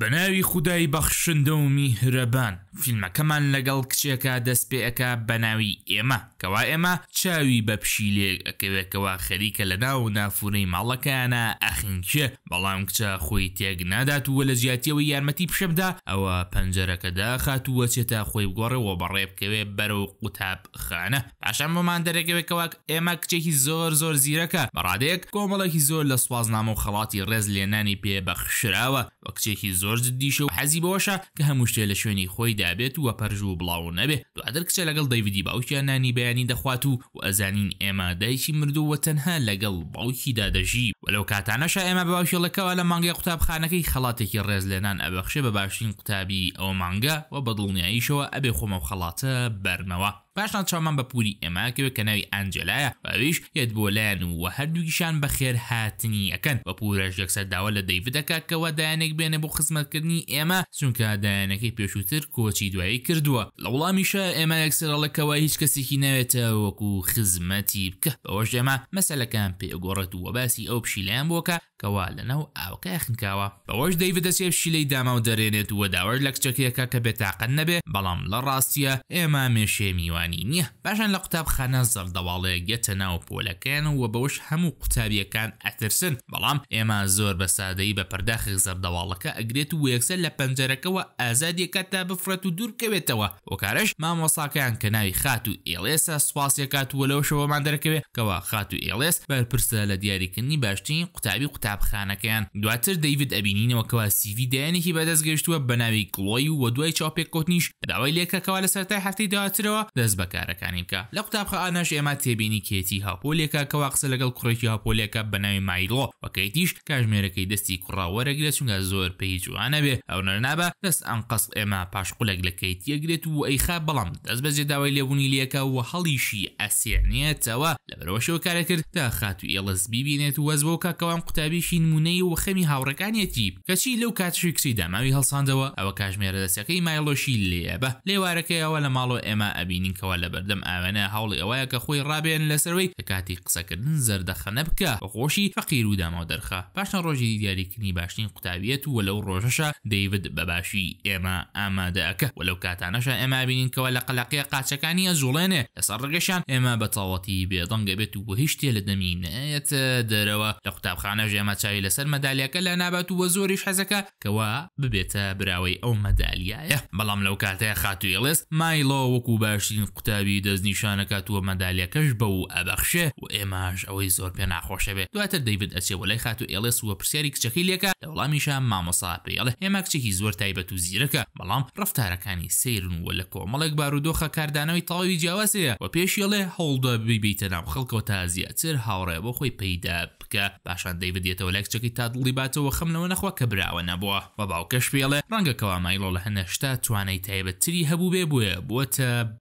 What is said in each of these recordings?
بە ناوی خودایی بەخشندە و میهرەبان فیلمەکەمان لەگەڵ کچێکە دەست پێەکە بە ناوی ئێمە کەوا ئێمە چاوی بە پشیلێک ئەکەوێتەوە خەریکە لە ناو نافورەی ماڵەکانە ئەخینچە بەڵام کچە خۆی تێک نادات وە لە زیاتیەوە یارمەتی پیشەبدا ئەوە پەنجەرەکە داخات وەچێتە خۆی بگۆڕەوە بەڕێبکەوێ بەرەو قوتاب خانە پاشان بۆمان دەرەکەوێتەوە ئێمە کچێکی زۆر زۆر زیرەکە بەڕادەیەک کۆمەڵێکی زۆر لە سوازنامە و خەڵاتی ڕێز لێنانی پێبەخشراوە وە کچێکی زۆر دیشە و حەزی بەوەشە کە هەموو شتێ لە شوێنی خۆی دابێت وە پەرژ و بڵاو نەبێ دوادر کچە لەگەڵ دەیویدی باوکیانانی بێ بەیانی دەخوات و و ئەزانین ئێمە دایکی مردووە تەنها لەگەڵ باوکی دادەژی وەلو کاتانەشە ئێمە باوشێڵەکەەوە لە مانگای قوتابخانەکەی خڵاتێکی ڕێز لێنان ئەبەخشێ بە باشین قوتابی ئەوە مانگە و بەدڵنیاییشەوە ئەبێ خۆمە و خەڵاتە بەرنەوە پاشان چامان بە پوری ئێماکەوێت کە ناوی ئەنجلایە باویش یەت بۆ لایەن و وە هەردووگیشان بە خێر هاتنی ئەەکەن بە پورەش یەکسەر داوا لە دەیڤدەکە کەەوە دایانێک بێنە بۆ خزمەتکردنی ئێمە چونکە دایانەکەی پێشووتر کۆچی دوایی کردووە لە وڵامیشە ئێمە یەکسەرڵەکەەوە هیچ کەسێکی نەوێتە وەکو خزمەتی بکە بەەوەش ئێمە مەسەلەکان پێگۆڕەت و وەباسی ئەو پشیلیان بۆکە کەوا لەناو ئاوکای خنکاوە بەەوەش دەیڤ دەسێ پشیلەی داما و دەرێنێت وە داوەش لە کچەکەیەکە کە بێتاقەن نەبێ بەڵام لە ڕاستیە ئێمە مێشێ میوان ئەوانی نییە باشان لە قوتابخانە زەردەواڵەیە گەتە ناو پۆلەکەیان و بەوش هەموو قوتابیەکان ئەترسن بەڵام ئێمە زۆر بە سادەی بە پرداخی زەردەواڵەکە ئەگرێت و وەکسەر لە پەنجەرەکەەوە ئازادیەکە تا بفرەت و دوورکەوێتەوە وکارش مامۆساکەیان کە ناوی خات و ئێلێسا سوپاسیەکات وە لەو شەوەمان دەرەکەوێت کەەوە خات و ئێلێس بەرپرسە لە دیاریکردنی باشترین قوتابی قوتابخانەکەیان دواتر دەیوت ئەبینینەوە کەوا سیوی دایانێکی بەدەستگەشتووە بە ناوی گڵۆی و وە دوای چاپێک کۆتنیش داوای لێکەکەوا لە سەرای هەفتی دواترەوە دەست بەکارەکانی بکە لە قوتابخە ئاناش ئێمە تێبینی کێتی هاپۆلێکە کەوا قسە لەگەڵ کوڕێکی هاپۆلێکە بەناوی مایلۆ بەکەیتیش کاژمێرەکەی دەستی کوڕاوەرەگرێت چونگە زۆر پێی جوانە بێ ئەو نەرنابە دەست ئەم قست ئێمە پاشقولێک لە کەیتیەگرێت و ئەیخا بەڵام دەست بەجێ داوای لێبوونی لەکە و هەڵیشی ئەسێنێتەوە لە بەرەوەشەوە کارە کرد تا خاتو ئێڵس بیبینێت وەز بۆ کاکەوام قوتابیشی نمونەی و خەمی هاوڕەکانیەتی کەچی لەو کاتشی کسی داماوی هەڵساندەوە ئەوە کاژمێرە دەستەکەی مایلۆشی لێبە لێوارەکەیەوە لە ماڵۆ ئێمە ئەبینین ئەمریکەوە لە بەردەم ئاوێنە هاوڵی ئەوەیە کە خۆی ڕابێن لەسەروەی کە کاتی قسەکردن زەردەخەنە بکە بەخۆشی فەقیر و داماو دەرخە پاشان ڕۆژی دیاریکردنی باشترین قوتابیەت و وەلەو ڕۆژەشە دەیوت بەباشی ئێمە ئامادەەکە وەلەو کاتانەشە ئێمە بینینکەوە لە قەلقیە قاچەکانی ئەزوڵێنێ لەسەر ڕگەشان ئێمە بەتاوەتی بێدەنگە بێت و هیچ تێ لە دەمینێت دەرەوە لە قوتابخانە ژێمە چاوی لەسەر مەدالیەکە لە نابەت و وە زۆریش حەزەکە کەوا ببێتە براوەی ئەو مەدالیایە بەڵام لەو کاتەیە خاتوویڵست مایلۆ وەکو باشترین قوتابی دەستنیشانەکە توە مەدالیەکەش بە و ئەبەخشێ و ئێماش ئەوەی زۆر پێ ناخۆشە بێت دواتر دەیبت ئەچێ وەلای خات و ئێلس وە پرسیاری کچەکەی لێکە لە وڵامیشە مامەسا پێڵێ ئێمە کچێکی زۆر تایبەت و زیرەکە بەڵام ڕفتارەکانی سیرن وە لە کۆمەڵێک بارودۆخە کاردانەوەی تاوی جیاوازەیە و پێشیڵێ هەڵدا ببیتە نام خەڵکەوە تازیەتر هاوڕێ بۆ خۆی پەیدا بکە باشان دەیبدێتەوە لە کچەکەی تا دڵی باتەوە خەمنەوە نەخوا کە براوە نەبووە بە باوکەش پێڵێ ڕەنگە کەوامایڵۆ لە هەنەشتا توانای تایبەتتری هەبوو بێ بووە بووە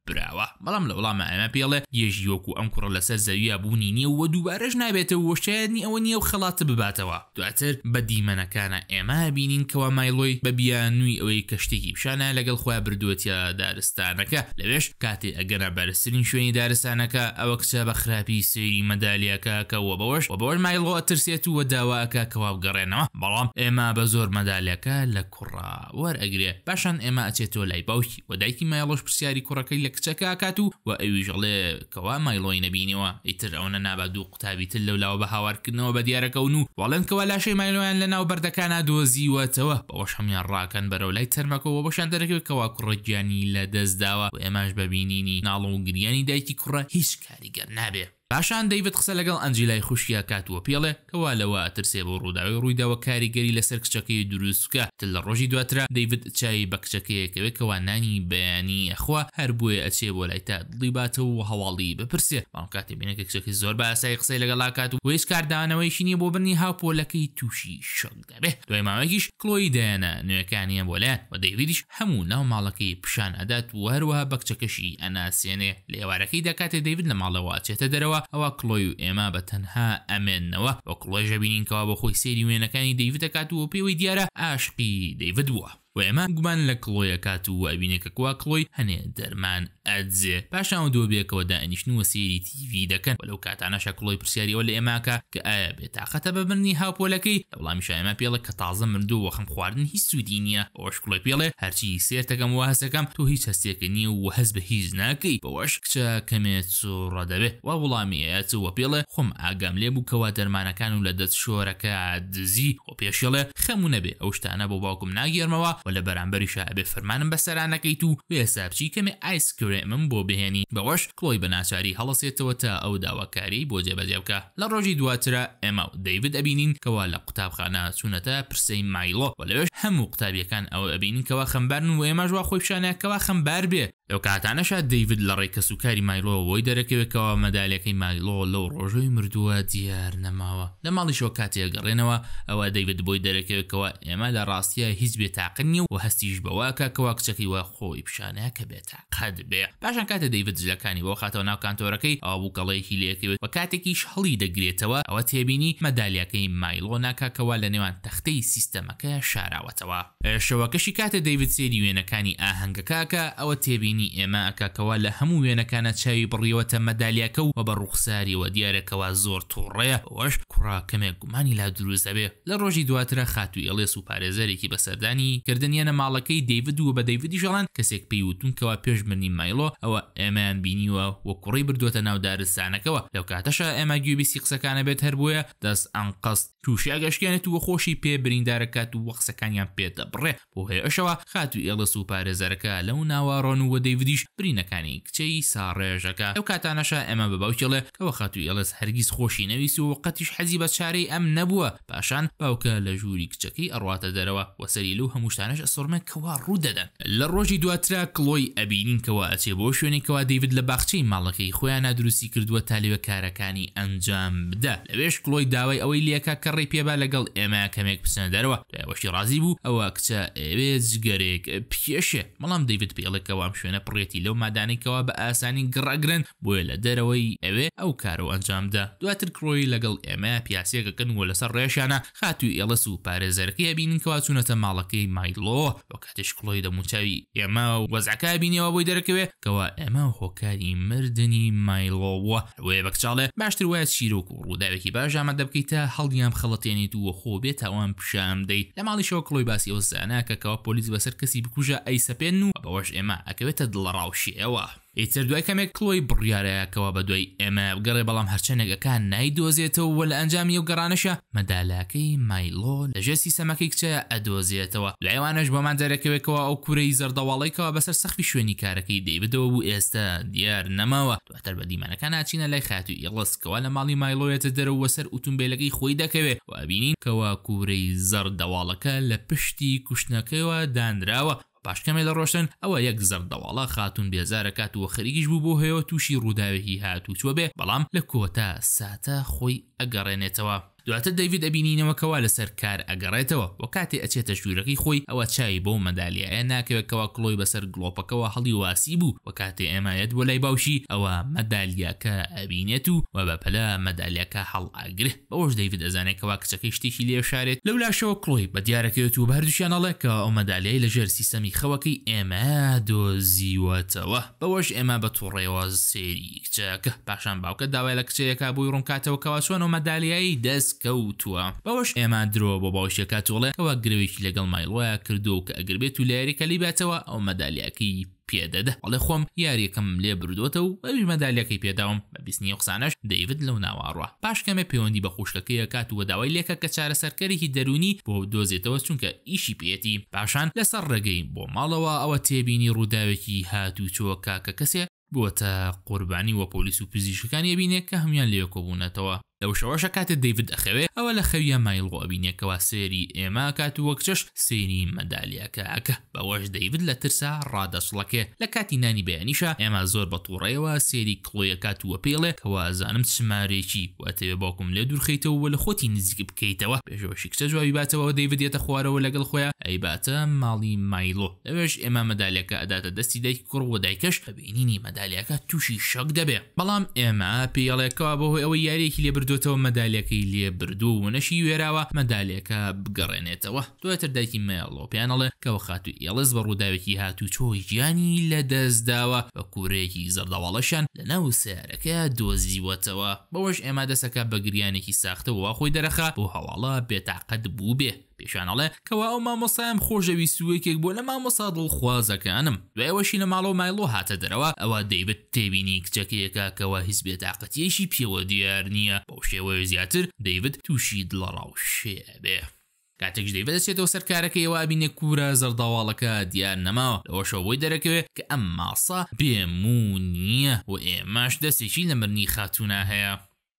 براوە کراوە بەڵام لە وڵامە ئەمە پێڵێ یەژیۆکو ئەم کوڕە لەسەر زەویە بوونی نییە و دووبارەش نابێتەوە وەشتایانی ئەوە نییە و خەڵاتە بباتەوە دواتر بە دیمەنەکانە ئێمە بینین کەوا مایلۆی بە بیانووی ئەوەی کەشتێکی پیشانە لەگەڵ خۆیان بردووەتە دارستانەکە لەوێش کاتێ ئەگەنە بەرزترین شوێنی دارستانەکە ئەوە کچە بە خراپی سری مەدالیەکەکەەوە بەوەش بە بۆر مایلۆ ئەترسێت وە داواکە کەواب گەڕێنەوە بەڵام ئێمە بە زۆر مەدالەکە لە کوڕا وەرئەگرێ پاشان ئێمە ئەچێتۆ لای باوکی وەدایکی مایڵۆش پرسیاری کوڕەکەی لە کچەکە ئەکات و و ئەویژڵێ کەوا مایلۆی نەبینەوە ئیتر ئەوە نابا دوو قوتابیتر لەو لاوە بە هاوارکردنەوە بە دیارەکەون و وڵندکەوە لاشەی مایلۆیان لە ناو بەردەکانە دۆزیوەتەوە بەەوەش هەمیان ڕاکەن بەرەو لای تەرمەکەەوە بەشان دەرەکەوێتەوە کوڕەتگیانی لە دەستداوە و ئێماش بەبینینی ناڵە و گریانی دایکی کوڕە هیچ کاریگەر نابێ پاشان دەیوت قسە لەگەڵ ئەنجیلای خوشیە کاتوە پێڵێ کەوا لەوە ئەترسێ بۆ ڕووداوی ڕوویداوە کاریگەری لەسەر کچەکەی دروستکە تل لە ڕۆژی دواترا دەیوت چای بە کچەکەیەکەوێکەوە نانی بەیانی ئەخوا هەر بووە ئەچێ بۆ لای تا دڵیباتەوە و هەواڵی بپرسێ بام کاتی بینەکە کچەکە زۆر بە ئاسای قسەی لەگەڵا کات و وێس کاردانەوەی شینی بۆ بنی هاپۆلەکەی تووشی شەک دەبێ دوای ماوەکیش کلۆی دایەنە نوێەکانیە بۆلایەن و دەیویدیش هەموو ناو ماڵەکەی پیشان ئەدات و هەروەها بە کچەکەشی ئەناسێنێ لێوارەکەی دەکاتێ دەیوت لە ماڵەوە چێتە دەرەوە کردەوە ئەوە کلۆی و ئێمە بە تەنها ئەمێنەوە بۆ کڵۆژە بینینکەوە بە خۆی سێری وێنەکانی دەیوت دەکات و پێوەی دیارە ئاشقی دەیوت بووە. و ئێمە گومان لە کڵۆیە کات و ئەبینێکە کوا کڵۆی هەنێ دەرمان ئەدزێ پاشان دووە بێکەوە دانیشتنوە سێری تیV دەکەن بەلو کاتانەشە کڵۆی پرسیاریەوە لە ئێماکە کە ئایا بێتاقەتە ببنی هاوپۆلەکەی لە وڵامیش ئەمە پێڵە کە تازە مردوو وەخم خواردن هیچ سوودی نییە ئۆشکڵی پێڵێ هەرچی سێرتەکەم و هەسەکەم تۆ هیچ هەستێکە نییە و هەز بە هیچ ناکەی بەوەش کچە کەمێت سوڕە دەبێت و وڵامیەیە و پێڵێ خۆم ئاگام لێ بوو کەوا دەرمانەکان و لە دەست شۆرەکە دزی و پێشێڵێ خەمونە بێ ئەو شتانە بۆ باوکم ناگەرمەوە و لە بەرامبەری شعبێ فەرمانم بەسەرانەکەیت و وێسابچی کەمێ ئایسکرێمم بۆ بهێنی بەوەش کلۆی بەناچاری هەڵسێتەوە تا ئەو داواکاری بۆ جێبەجێبکە لە ڕۆژی دواترە ئێمە و دەیوید ئەبینین کەوا لە قوتابخانە چونەتە پرسەی مایلۆ و لەوێش هەموو قوتابیەکان ئەو ئەبینینکەوە خەمبارن و ئێمەژوا خۆیشانەکەوا خەمبار بێ لەو کاتانەشا دەیوید لە ڕێ کەسوکاری مایلۆەوەی دەرەکەوێکەوە مەدالەکەی مایلۆ لەو ڕۆژەوەی مردووە دیار نەماوە لە ماڵی شۆ کاتێگەڕێنەوە ئەوە دەیوید بۆی دەرەکەوێکەوە ئێمە لە ڕاستیە هیچ بێتاقنی و هەستیش بەواکەکەوا کچەکی وە خۆی پیشانەیە کە بێتە قەت بێ پاشان کاتە دەیوید جلەکانی بۆ خاتەوە ناو کانتۆرەکەی ئابوو گەڵەیەکی لەکەوێت بە کاتێکیش هەڵی دەگرێتەوە ئەوە تێبینی مەدالیەکەی مایلۆ ناکاکەوە لە نێوان تەختەی سیستەمەکە شاراوەتەوە شەوەکەشی کاتە دەیوید سێری وێنەکانی ئاهەنگەکەکە ئەوە تێبینی بینی ئێمە ئەکاکەوە لە هەموو وێنەکانە چاوی بڕیوەتە مەدالیەکە و بە ڕوخساریەوە دیارەکەەوە زۆر تووڕەیە ئەوەش کوڕا کەمێک گومانی لا دروستەبێ لە ڕۆژی دواترە خاتوی ئەڵێس و پارێزەرێکی بەسەردانی کردنیانە ماڵەکەی دەیڤد و بە دەیڤدی ژەڵان کەسێک پێی وتونکەوە پێشمنی مایلۆ ئەوە ئێمەیان بینیوە وە کوڕی بردووەتە ناو دارستانەکەەوە لەو کاتەشە ئێمە گوێبیسی قسەکانە بێت هەربە دەست ئەن قەست تووشیاگەشتێنێت و خۆشی پێ بریندارەکات و وەخسەکانیان پێدەبڕێ بۆ هەیەشەوە خاتوی ئێڵس و پارێزەرەکە لەو ناوارۆن و وەدە دەیویدیش برینەکانی کچەی ساڕێژەکە ئەو کاتانەشە ئەمە بەباوکێڵێ کەەوە خاتوو ئەلس هەرگیز خۆشی نەویست و قەتیش حەزی بە چارەی ئەم نەبووە پاشان باوکە لە ژووری کچەکەی ئەڕاتە دەرەوە وەسەری لەو هەمووشتانش ئەسۆرمە کەوا ڕوو دەدەن لە ڕۆژی دواترا کلۆی ئەبینین کەەوە ئەچێ بۆ شوێنێکەوە دەیوید لە باخچەی ماڵەکەی خۆیانە دروستی کردووە تالیوە کارەکانی ئەنجام بدە لەوێش کلۆی داوای ئەوەی لەکە کەڕی پێبا لەگەڵ ئێمە کەمێک بچنە دەرەوە وەشی ڕازی بوو ئەوە کچە ئێوێ جگەرێک پێشێ مەڵام دەیوت پێڵێکەوەم شوێنە نەپڕێتی لەو مادانێکەوە بە ئاسانی گڕاگرن بۆیە لە دەرەوەی ئەوێ ئەو کارە و ئەنجامدا دواتر کرۆی لەگەڵ ئێمە پیاسێکەکەن وە لەسەر ڕێشانە خاتوی ئەلس و پارێزەرەکەی بینن کەوا چوونەتە ماڵەکەی مایلۆ بۆ کاتێش کڵۆی دەموچاوی ئێمە وەزعکە بینیەوە بۆی دەرەکەوێ کەوا ئەمە هۆکاری مردنی مایلۆوە وێ بەکچاڵێ باشتر وایە چیرۆک و ڕووداوێکی باش ئامادە بکەیتە هەڵدیام خەڵەتێنیت و خۆ بێت ئەوان پیشام دەیت لە ماڵیشەوە کڵۆی باسی ئەو زاناکەکەەوە پۆلیس بەسەر کەسی بکوژە ئەی سەپێن و بەەوەش ئێمە ئەکەوێتە زیاتر دڵ ڕاوشیەوە ئیتر دوای کەمێک کلۆی بڕیارەیەکەوە بە دوای ئێمە گەڕێ بەڵام هەرچەنێکەکان نایدۆزێتەوە و لە ئەنجامی و گەڕانەشە مەدالاکەی مایلۆ لە ژێسی سەمەکەی کچە ئەدۆزیێتەوە لەێوانش بۆمان دەرەکەوێتەوە ئەو کورەی زەردەواڵێکەوە بەسەر سەخفی شوێنی کارەکەی دەیبدەوە بوو ئێستا دیار نەماوە دواتر بە دیمانەکان ناچینە لای خاتو ئیڵسکەوە لە ماڵی مایلۆیەتە دەرەوە سەر ئۆتومبیلەکەی خۆی دەکەوێت و ئەبینین کەوا کورەی زەردەواڵەکە لە پشتی کوشتنەکەیەوە دانراوە پاشکەمێ لە ڕۆشتن ئەوە یەک زەردەواڵە خاتون بێزارەکات و خەریکیش بوو بۆ هەیە تووشی ڕووداوێکی هاتو چوە بێ بەڵام لە کۆتا ساتە خۆی ئەگەڕێنێتەوە. دواتە دەوید ئەبینینەوە کەوا لەسەر کار ئەگەڕێتەوە و کاتێ ئەچێتە ژوورەکەی خۆی ئەوە چاوی بۆ مەدالیایە ناکەوێتەوە کڵۆی بەسەر گلۆپەکەەوە هەڵی واسی بوو و کاتێ ئێمایەت بۆ لای باوشی ئەوە مەدالیاکە ئەبینێت و و بەپەلە مەدالیاکە هەڵ ئاگرێ بەەوەش دەیوید ئەزانێکەوە کچەکەی شتێکی لێ شارێت لەو لاشەوە کڵۆی بە دیارەکەوێت و بەردووشیانەڵێ کە ئەو مەدالیای لەژێر سیستەمی خەوەکەی ئێمە دۆزیوەتەوە بەوەش ئێمە بە تووڕێوە سێری کچەکە پاشان باوکە داوای لە کچەیەکە بووی ڕوونکاتەوە کەوا چۆن و مەدالیایی دەست دەستکەوتووە بەوەش ئێمە درۆ بۆ باوشەکە تۆڵێ ئەوە گرێویکی لەگەڵ مایلوایە کردو کە ئەگربێت و لایەکە لی باتەوە ئەو مەدالیاکی پێدەدا ئەڵێ خۆم یاریەکەم لێ بردووەتە و ئەوی مەدالیەکەی پێداوم بە بیستنی قسانش دەیوت لەو ناواڕوە پاشکەمە پەیوەندی بە خوشکەکەی کات و داوای لێکە کە چارەسەرکەێکی دەرونی بۆ دۆزێتەوە چونکە ئیشی پێەتی پاشان لەسەر ڕێگەی بۆ ماڵەوە ئەوە تێبینی ڕووداوێکی هاتوو چۆ کاکە کەسێ بووەتە قوربانی وە پۆلیس و پزیشکانی بینێ کە هەمیان لێکۆبوونەتەوە لەو شەوەشە کاتە دەیوت ئەخەوێ ئەوە لە خەویە مایلغۆبینێکەوە سێری ئێمە کات و وەک چش سێری مەدالیەکەکە بەوەش دەیوت لە ترسا ڕادەسڵەکێ لە کاتی نانی بەیانیشە ئێمە زۆر بە تووڕێەوە سێری کڵۆیەکات وە پێڵێ کەوازانم سمارێکی واتەوێ باوکم لێ دوورخیتەوە لە خۆتی نزیک بکەیتەوە پێشەوەشی کچە جوابی باتەوە دەیوت دێتە خوارەوە لەگەڵ خۆیان ئەیباتە ماڵی مایلۆ ئەوێش ئێمە مەدالەکە ئەداتە دەستی دایک کوڕ و دایکەش بینینی مەدالیەکە تووشی شەک دەبێ بەڵام ئێمە پێڵێکەوە بەهۆی ئەوەی یاریێکی لێبرد کردوتەوە مەدالەکەی لێ بردو و نەشی وێراوە مەدالەکە بگەڕێنێتەوە دواتر دایکی مەڵۆپیانەڵێ کەەوە خاتو ئێڵز بە ڕووداوێکی هاتو چۆی گیانی لە دەستداوە بە کوورێکی زەرداواڵەشان لە ناو سیارەکە دۆزیوەتەوە بەوەش ئێمە دەسەکە بە گریانێکی ساختە وواخۆی دەرەخە بۆ هەواڵە بێتاقەت بوو بێ پێشانەڵێ کەوا ئەو مامۆسایم خۆشەوی سوویەکێک بۆ لە مامۆسا دڵخوازەکانم دوایەوەشی لە ماڵۆ مایلۆ هاتە دەرەوە ئەوە دەیبێت تێبینی کچەکەیەکە کەەوە هیچ بێتاقەتیەشی پێوە دیار نییە بەو شێوەیە زیاتر دەیبێت تووشی دڵڕاو شێ بێ. کاتێکش دەی بەدەچێتەوە سەرکارەکەیەوە بینە کورە زەرداواڵەکە دیار نەماوە لەوەشەوە بۆی دەرەکەوێت کە ئەم ماسا بێمون نییە و ئێمەش دەستێکی لە مرنی خاتونا هەیە.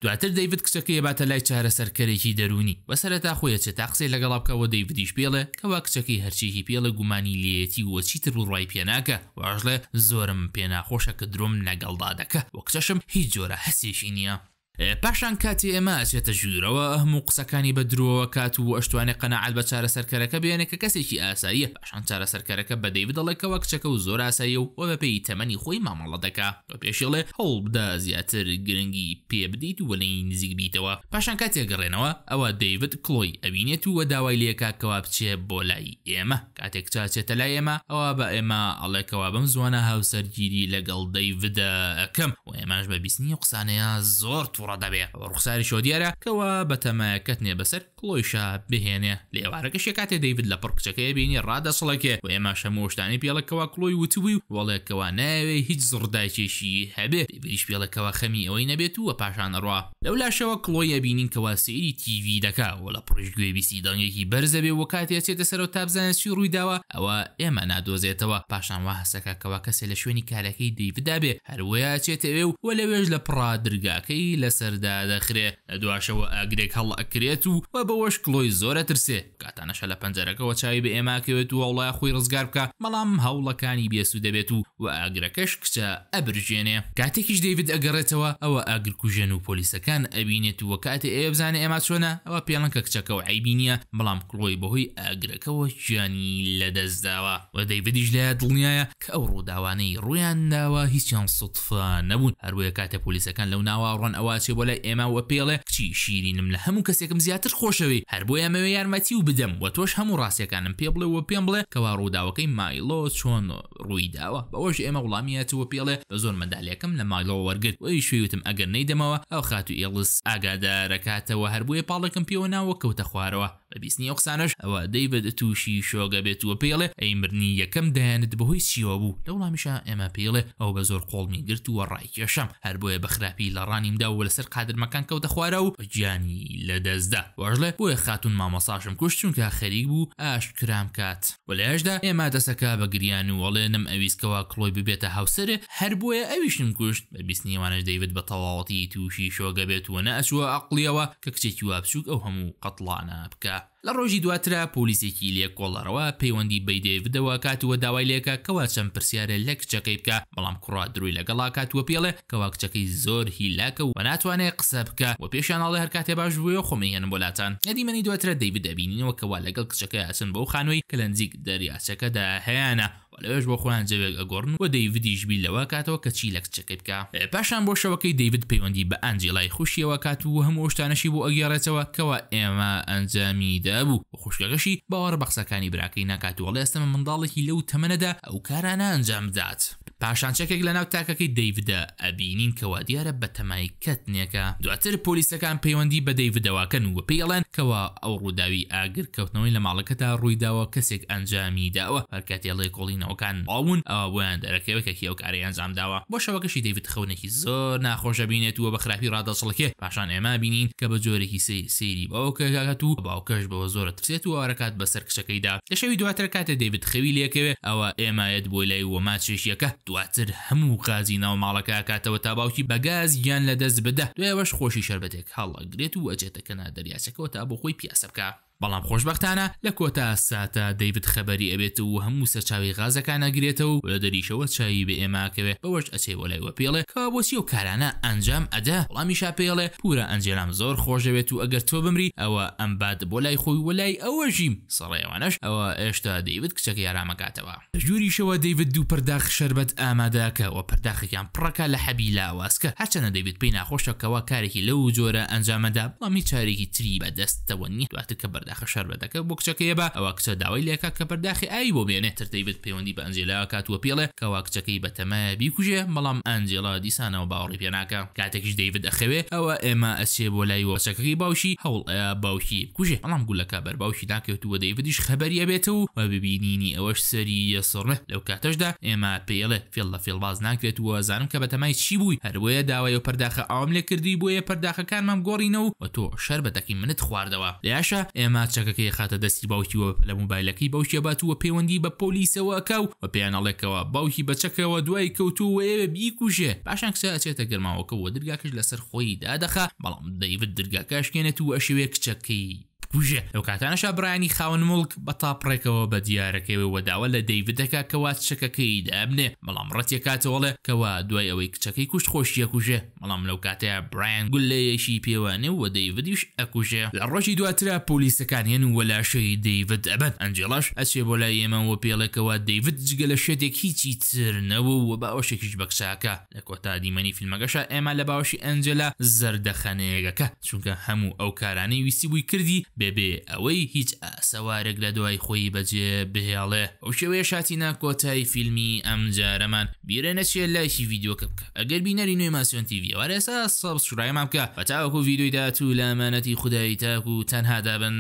دواتر دەیوت کچەکە یێباتە لای چارە سەرکەرێکی دەرونی و سەرەتا خۆیەچێت تا قسەی لەگەڵا بکەوە دەیودیش پێڵێ کەوا کچەکەی هەرچێکی پێڵە گومانی لێتی وە چیتر ڕوڕای پێناکە واژڵێ زۆرم پێناخۆشە کە درۆم لەگەڵدا دەکە وە کچەشم هیچ جۆرە هەسێشی نییە. پاشان کاتی ئێمە ئەچێتە ژوورەوە هەموو قسەکانی بە درۆەوە کات و ئەشتوانێ قەنەعات بە چارە سەرکەرەکە بێنێکە کەسێکی ئاساییە پاشان چارە سەرکەرەکە بە دەیو دەڵێکەوە کچەکە و زۆر ئاسایی و وە بەپی تەمەنی خۆی مامەڵە دەکا بە پێشڵێ هەڵ بدا زیاتر گرنگی پێ بدەیت و وەلەی نزیک بیتەوە پاشان کاتێگەڕێنەوە ئەوە دەیوت کلۆی ئەبینێت و وە داوای لێکاکەوا بچێ بۆ لای ئێمە کاتێک چاچێتە لای ئێمە ئەوە بە ئێمە ئەڵێکەوە بم زوانە هاوسەرگیری لەگەڵ دەیودە ئەەکەم و ئێمەش بە بیستنی قسانەیە زۆر توڕ تووڕە دەبێ ڕوخساری شۆ دیارە کەەوە بەتەماکەتنێ بەسەر کلۆیشا بهێنێ لە ئێوارەکە شکاتێ دەیوت لە پڕکچەکەی بینی ڕدەسەڵکێ و ئێمە شەمۆشتانی پێڵەکەەوە کلۆی وتوی و وڵێکەوە ناوێ هیچ زڕدایکێشی هەبێ بریش پێڵەکەەوە خەمی ئەوەی نەبێت و پاشانەڕوا لەو لاشەوە کلۆیە بینین کەوا سری تیV دەکا و لە پرژگوێ بیسی دەنگێکی بەرزەبێ و کاتێ چێتە سەر و تابزانستی ڕوویداوە ئەوە ئێمە نادۆزێتەوە پاشان وا هەسەکەکەەوە کەسێ لە شوێنی کارەکەی دیڤدابێ هەروەیە چێتەوێ و وە لەوێژ لە پڕادرگاکەی لە سەردا دەخرێ لە دواشەوە ئاگرێک هەڵ ئەکرێت و بە بەوەش کلۆی زۆرە ترسێ کاتانەشە لە پەنجەرەکەەوە چاوی بە ئێماکەوێت و وڵای خۆی ڕزگار بکە بەڵام هەوڵەکانی بێسو دەبێت و و ئاگرەکەش کچە ئەبرژێنێ کاتێکیش دەیوت ئەگەڕێتەوە ئەوە ئاگرکوژێن و پۆلیسەکان ئەبینێت و کاتی ئێ بزانێ ئێمە چۆنە ئەوە پێڵەنکە کچەکە و عیبینە بەڵام کلۆی بەهۆی ئاگرەکەەوە گیانی لەدەستداوە و دەیبدیش لە دڵنیایە کە ئەو ڕووداوانەی ڕویانداوە هیچیان سوتفە نەبوون هەروەیە کاتە پۆلیسەکان لەو ناواڕۆن ئەوە باشێ بۆ لای ئێماوە پێڵێ کچی شیرینم لە هەموو کەسێکم زیاتر خۆشەوی هەر بۆ ئەمەوە یارمەتی و بدەم و تۆش هەموو ڕاستەکانم پێ بڵێ و پێم بڵێ کەوا ڕووداوەکەی مایلۆ چۆن ڕووی داوە بەەوەش ئێمە وڵامیەتەوە پێڵێ بە زۆر مەدالەکەم لە مایلەوە وەرگرت وی شوێوتم ئەگەر نەیدەمەوە ئەو خاتو ئێڵس ئاگادارەکاتەوە هەر بووە پاڵەکەم پێوە ناوە کەوتە خوارەوە بە بیستنی ئۆقسانش ئەوە دەیبێت تووشی شۆگە بێت وە پێڵێ ئەی مرنی یەکەم دایانت بەهۆی سیوە بوو لە وڵامیشە ئێمە پێڵێ ئەو بە زۆر قۆڵمی گرت وە ڕایکێشم هەر بۆیە بەخراپی لە ڕانیمدا و لەسەر قادرمەکان کەوتە خوارە و گیانی لە دەستدا وەژلێ بۆیە خاتون مامەساشم کوشتون کە خەریک بوو ئاش کرام کات وەلایشدا ئێمە دەسەکە بە گریان و وەڵێنم ئەویستکەوە کڵۆی ببێتە هاوسرە هەر بۆیە ئەویشم کوشت بە بیستنیوانش دەیوت بە تەواوەتی تووشی شۆگە بێت وە نەچوە ئەقلیەوە کە کچێکی وابچووک ئەو هەموو قەتڵانە بکات دەکا لە ڕۆژی دواترا پۆلیسێکی لێکۆڵەرەوە پەیوەندی بەیدێودەوە کاتووە داوای لێکە کەوا چەند پرسیارە لە کچەکەی بکە بەڵام کوڕا دروی لەگەڵا کاتوە پێڵێ کەوا کچەکەی زۆر هیلاکە و ناتوانێت قسە بکە و پێشانەڵە هەر کاتێ باش بووە خۆمەیەن بۆلاتان ئەدیمەنی دواترە دەیب دەبینینەوە کەوا لەگەڵ کچەکە ئەسن بەو خانۆی کە لە نزیک دەریاسەکەدا هەیەە لەوێش بۆ خۆیان جەوێک ئەگۆڕن و دەیڤدیش بی لەوە کاتەوە کە چی لە کچەکە بکە پاشان بۆ شەوەکەی دەیڤد پەیوەندی بە ئەنجێلای خوشیەوە کات و هەموو شتانەشی بۆ ئەگەڕێتەوە کەوە ئێمە ئەنجامی دابوو خوشکەکەشی باوەڕ بەخسەکانی براکەی ناکات وڵێستەمە منداڵێکی لەو تەمەنەدا ئەو کارانە ئەنجام بدات پاشانچەکێک لە ناو تاکەکەی دەیڤدە ئەبینین کەوا دیارە بە تەمای کەتنێکە دواتر پۆلیسەکان پەیوەندی بە دەیڤدەواکەن و پێڵێن کەوا ئەو ڕووداوی ئاگر کەوتنەوەی لە ماڵەکەدا ڕوویداوە کەسێک ئەنجامی داوە هەرکاتێڵی کۆڵینەوەکان ئاون ئەویان دەرەکەوێکەکی ئەو کاری ئەنجام داوە بۆ شەوەکەشی دەیڤد خەونێکی زۆر ناخۆشە بینێتوە بە خراپی ڕادەسڵکێ پاشان ئێمە بینین کە بە جۆرێکی سری سری باوکەگات و باوکەش بەوە زۆرە ترسێت و ئارەکات بەسەر کشەکەیدا لە شەوی دواتر کاتە دەیڤد خەوی لەکەوێ ئەوە ئێمایەت بۆی لای وەماچێشیەکە دواتر هەموو قازی ناو ماڵەکە کاتەوە تا باوکی بەگاز یان لە دەست بدە دوێەوەش خۆشی شربەتێک هەڵەگرێت و ئەجێتەکەنا دەریاسەکەەوە تا بۆ خۆی پیاسە بکە بەڵام خۆشببختانە لە کۆتا ساتە دەیوت خەبەری ئەبێت و هەموو سەرچاوی غازەکان نەگرێتەوە و لە دەریشەوە چاوی بە ئێماکەوێ بەوەش ئەچێوە لایوە پێڵێ کا بۆچی و کارانە ئەنجام ئەدا وڵامیشا پێڵێ پورە ئەنجێرام زۆر خۆشەوێت و ئەگەر تۆ بمری ئەوە ئەمبات بۆ لای خۆی وەلای ئەوەژیم سەڵێوانش ئەوە ئێشتا دەیوت کچەکە یارامەکاتەوە ژووریشەوە دەیوت دوو پرداخ شربەت ئامادەکەەوە پرداخەکان پڕەکە لە حەبی لاواسکە هەرچەنە دەیوت پێی ناخۆشەکەەوە کارێکی لەو جۆرە ئەنجامەدا بەڵامی چارێکی تری بەدەستەوە نی دواتر کە بەر بەداخە شەر بەدەکە بۆ کچەکەی بە ئەوە کچە داوای لێکا کە بەرداخی ئای بۆ بێنێ ترتەیبت پەیوەندی بە ئەنجێلا کاتوە پێڵێ کەوا کچەکەی بەتەمایە بیکوژێ بەڵام ئەنجێلا دیسانەوە باوەڕی پێناکە کاتێکیش دەیوت ئەخەوێ ئەوە ئێمە ئەسێ بۆ لای وەسەکەی باوشی هەوڵ باوکی کوژێ ئەڵام گولەکە بەر باوشی ناکەوتووە دەیوتیش خبریە بێتە و بە ببینینی ئەوەش سەری سڕمە لەو کاتەشدا ئێمە پێڵێ فێڵ لە فێڵباز ناکرێت وە زانم کە بەتەمای چی بووی هەروەیە داوای و پەرداخە ئاوام لێ کردی بۆیە پەرداخەکانمان گۆڕینە و بە تۆ شەر بەتەکی منت خواردەوە لاشە ئێمە ماچەکەەکەی خاتە دەستی باوکیوە لە موبایلەکەی باوکیە باتووە پەیوەندی بە پۆلیسەوە ئەکاو بە پێیانەڵێکەوە باوکی بەچەکەەوە دوای کەوتو وەیەوە بیکوژێ پاشان کسە ئەچێتە گەرماوەکەەوە دەرگاکەش لەسەر خۆی دادەخە بەڵام دەیوت دەرگاکەشکێنێت و ئەشوێ کچەکەی بکوژێ ئەو کاتانەشا برانی خاون ملک بە تاپڕێکەوە بە دیارەکەی وەداوە لە دەیڤدەکە کەوات شەکەکەی دابنێ بەڵام ڕەتە کاتەوەڵێ کەوا دوای ئەوەی کچەکەی کوشت خۆشیە کوژێ بەڵام لەو کاتەیە براین گولەیەشی پێوانێ و دەیڤدیش ئەکوژێ لە ڕۆژی دواترا پۆلیسەکان هێن و وەلاشەی دەیڤد ئەبەن ئەنجێڵاش ئەچێ بۆ لای ئێمەەوە پێڵێکەوە دەیڤد جگە لە شێتێک هیچی ترنەوە و باوەشێکیش بەکساکە لە کۆتا دیمەنی فیلمەگەشە ئێمە لە باوەشی ئەنجلا زەردەخەنەیەگەکە چونکە هەموو ئەو کارانەی ویستی بووی کردی بێبێ ئەوەی هیچ سەوارێک لە دوای خۆی بەجێ بهێڵێ ئەو شێوەیە شاتی ناکۆتایی فیلمی ئەم جارەمان بیرە نەچێ لایشی ڤیددیوکە بکە ئەگەر بینەری نوێ ماسیۆن تیوی وارێسا سەبسکرایمان بکە بەتاوەکو ڤیددیوی داتوو لامانەتی خدای تاکو و تەنها دابن